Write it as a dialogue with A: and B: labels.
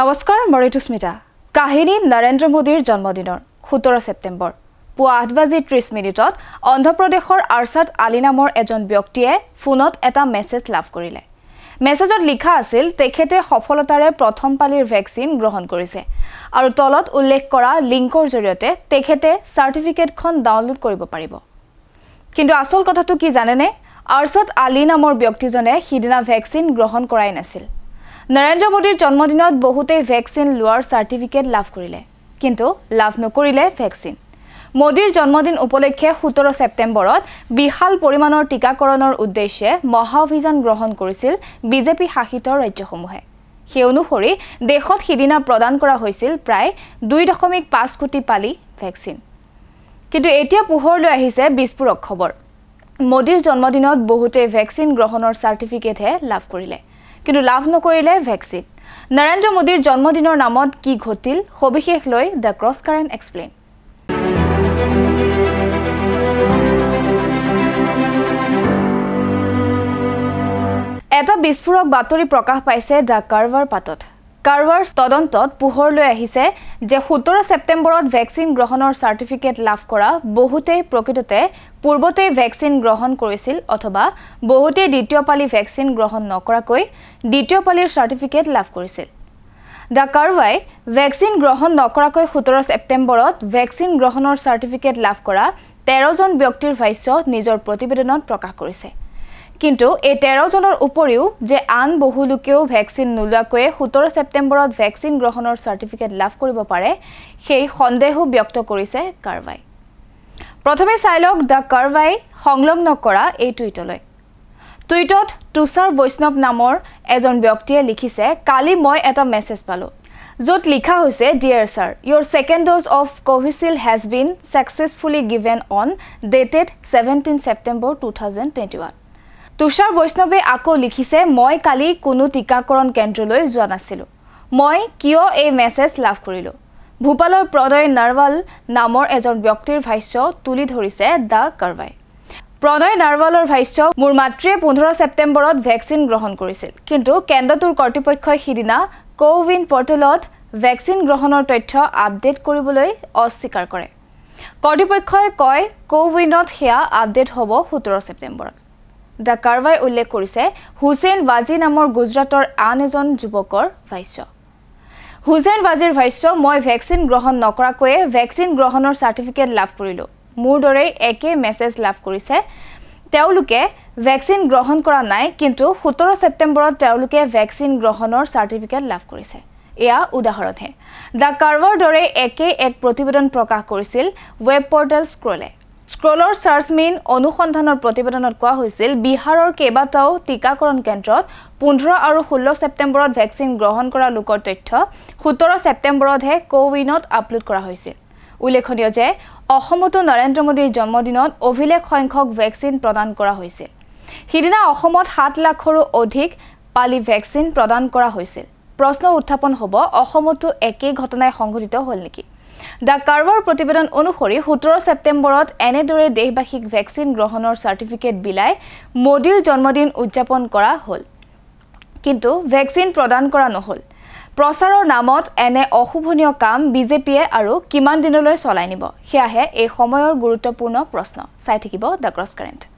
A: নমস্কাৰ মই ঋতুস্মিতা কাহিনী নৰেন্দ্ৰ মোদীৰ জন্মদিনৰ সোতৰ ছেপ্টেম্বৰ পুৱা আঠ বাজি ত্ৰিছ মিনিটত অন্ধ্ৰপ্ৰদেশৰ আৰ্চাদ আলী নামৰ এজন ব্যক্তিয়ে ফোনত এটা মেছেজ লাভ কৰিলে মেছেজত লিখা আছিল তেখেতে সফলতাৰে প্ৰথম পালিৰ ভেকচিন গ্ৰহণ কৰিছে আৰু তলত উল্লেখ কৰা লিংকৰ জৰিয়তে তেখেতে চাৰ্টিফিকেটখন ডাউনলোড কৰিব পাৰিব কিন্তু আচল কথাটো কি জানেনে আৰ্চাদ আলী নামৰ ব্যক্তিজনে সিদিনা ভেকচিন গ্ৰহণ কৰাই নাছিল নৰেন্দ্ৰ মোদীৰ জন্মদিনত বহুতেই ভেকচিন লোৱাৰ চাৰ্টিফিকেট লাভ কৰিলে কিন্তু লাভ নকৰিলে ভেকচিন মোদীৰ জন্মদিন উপলক্ষে সোতৰ ছেপ্টেম্বৰত বিশাল পৰিমাণৰ টীকাকৰণৰ উদ্দেশ্যে মহা অভিযান গ্ৰহণ কৰিছিল বিজেপি শাসিত ৰাজ্যসমূহে সেই অনুসৰি দেশত সিদিনা প্ৰদান কৰা হৈছিল প্ৰায় দুই দশমিক পাঁচ কোটি পালি ভেকচিন কিন্তু এতিয়া পোহৰলৈ আহিছে বিস্ফোৰক খবৰ মোদীৰ জন্মদিনত বহুতেই ভেকচিন গ্ৰহণৰ চাৰ্টিফিকেটহে লাভ কৰিলে কিন্তু লাভ নকৰিলে ভেকচিন নৰেন্দ্ৰ মোদীৰ জন্মদিনৰ নামত কি ঘটিল সবিশেষ লৈ দ্য ক্ৰছ কাৰেণ্ট এক্সপ্লেইন এটা বিস্ফোৰক বাতৰি প্ৰকাশ পাইছে দ্য কাৰ্ভাৰ পাতত কাৰোবাৰ তদন্তত পোহৰলৈ আহিছে যে সোতৰ ছেপ্টেম্বৰত ভেকচিন গ্ৰহণৰ চাৰ্টিফিকেট লাভ কৰা বহুতেই প্ৰকৃততে পূৰ্বতেই ভেকচিন গ্ৰহণ কৰিছিল অথবা বহুতেই দ্বিতীয় পালি ভেকচিন গ্ৰহণ নকৰাকৈ দ্বিতীয় পালিৰ চাৰ্টিফিকেট লাভ কৰিছিল দ্য কাৰৱাই ভেকচিন গ্ৰহণ নকৰাকৈ সোতৰ ছেপ্টেম্বৰত ভেকচিন গ্ৰহণৰ চাৰ্টিফিকেট লাভ কৰা তেৰজন ব্যক্তিৰ ভাষ্য নিজৰ প্ৰতিবেদনত প্ৰকাশ কৰিছে কিন্তু এই তেৰজনৰ উপৰিও যে আন বহু লোকেও ভেকচিন নোলোৱাকৈয়ে সোতৰ ছেপ্টেম্বৰত ভেকচিন গ্ৰহণৰ চাৰ্টিফিকেট লাভ কৰিব পাৰে সেই সন্দেহো ব্যক্ত কৰিছে কাৰ্ভাই প্ৰথমে চাই লওক দ্য কাৰ্ভাই সংলগ্ন কৰা এই টুইটলৈ টুইটত তুষাৰ বৈষ্ণৱ নামৰ এজন ব্যক্তিয়ে লিখিছে কালি মই এটা মেছেজ পালোঁ য'ত লিখা হৈছে dear sir your second dose of Covishield has been successfully given on dated seventeen September two thousand twenty one Tushar বৈষ্ণৱে আকৌ লিখিছে মই কালি কোনো টীকাকৰণ কেন্দ্ৰলৈ যোৱা নাছিলোঁ মই কিয় এই মেছেজ লাভ কৰিলোঁ ভূপালৰ প্ৰণয় নাৰৱাল নামৰ এজন ব্যক্তিৰ ভাষ্য তুলি ধৰিছে দ্য কাৰ্ৱাই প্ৰণয় নাৰৱালৰ ভাষ্য মোৰ মাতৃয়ে পোন্ধৰ ছেপ্টেম্বৰত ভেকচিন গ্ৰহণ কৰিছিল কিন্তু কেন্দ্ৰটোৰ কৰ্তৃপক্ষই সিদিনা কোৱিন পৰ্টেলত ভেকচিন গ্ৰহণৰ তথ্য আপডেট কৰিবলৈ অস্বীকাৰ কৰে কৰ্তৃপক্ষই কয় কোৱিনত সেয়া আপডেট হ'ব সোতৰ ছেপ্টেম্বৰত দ্য কাৰ্ভাই উল্লেখ কৰিছে হুছেইন ৱাজি নামৰ গুজৰাটৰ আন এজন যুৱকৰ ভাষ্য হুছেইন ৱাজিৰ ভাষ্য মই ভেকচিন গ্ৰহণ নকৰাকৈয়ে ভেকচিন গ্ৰহণৰ চাৰ্টিফিকেট লাভ কৰিলোঁ মোৰ দৰেই একেই মেছেজ লাভ কৰিছে তেওঁলোকে ভেকচিন গ্ৰহণ কৰা নাই কিন্তু সোতৰ ছেপ্টেম্বৰত তেওঁলোকে ভেকচিন গ্ৰহণৰ চাৰ্টিফিকেট লাভ কৰিছে এয়া উদাহৰণহে দ্য কাৰ্ভৰ দৰে একে এক প্ৰতিবেদন প্ৰকাশ কৰিছিল ৱেব পৰ্টেল স্ক্ৰলে স্ক্ৰলৰ চাৰ্চমেন অনুসন্ধানৰ প্ৰতিবেদনত কোৱা হৈছিল বিহাৰৰ কেইবাটাও টীকাকৰণ কেন্দ্ৰত পোন্ধৰ আৰু ষোল্ল ছেপ্টেম্বৰত ভেকচিন গ্ৰহণ কৰা লোকৰ তথ্য সোতৰ ছেপ্টেম্বৰতহে কোৱিনত আপলোড কৰা হৈছিল উল্লেখনীয় যে অসমতো নৰেন্দ্ৰ মোদীৰ জন্মদিনত অভিলেখ সংখ্যক ভেকচিন প্ৰদান কৰা হৈছিল সিদিনা অসমত সাত লাখৰো অধিক পালি ভেকচিন প্ৰদান কৰা হৈছিল প্ৰশ্ন উত্থাপন হ'ব অসমতো একেই ঘটনাই সংঘটিত হ'ল নেকি দ্য কাৰ্ভৰ প্ৰতিবেদন অনুসৰি সোতৰ ছেপ্টেম্বৰত এনেদৰে দেশবাসীক ভেকচিন গ্ৰহণৰ চাৰ্টিফিকেট বিলাই মোডীৰ জন্মদিন উদযাপন কৰা হ'ল কিন্তু ভেকচিন প্ৰদান কৰা নহ'ল প্ৰচাৰৰ নামত এনে অশোভনীয় কাম বিজেপিয়ে আৰু কিমান দিনলৈ চলাই নিব সেয়াহে এই সময়ৰ গুৰুত্বপূৰ্ণ প্ৰশ্ন চাই থাকিব দ্য ক্ৰছ কাৰেণ্ট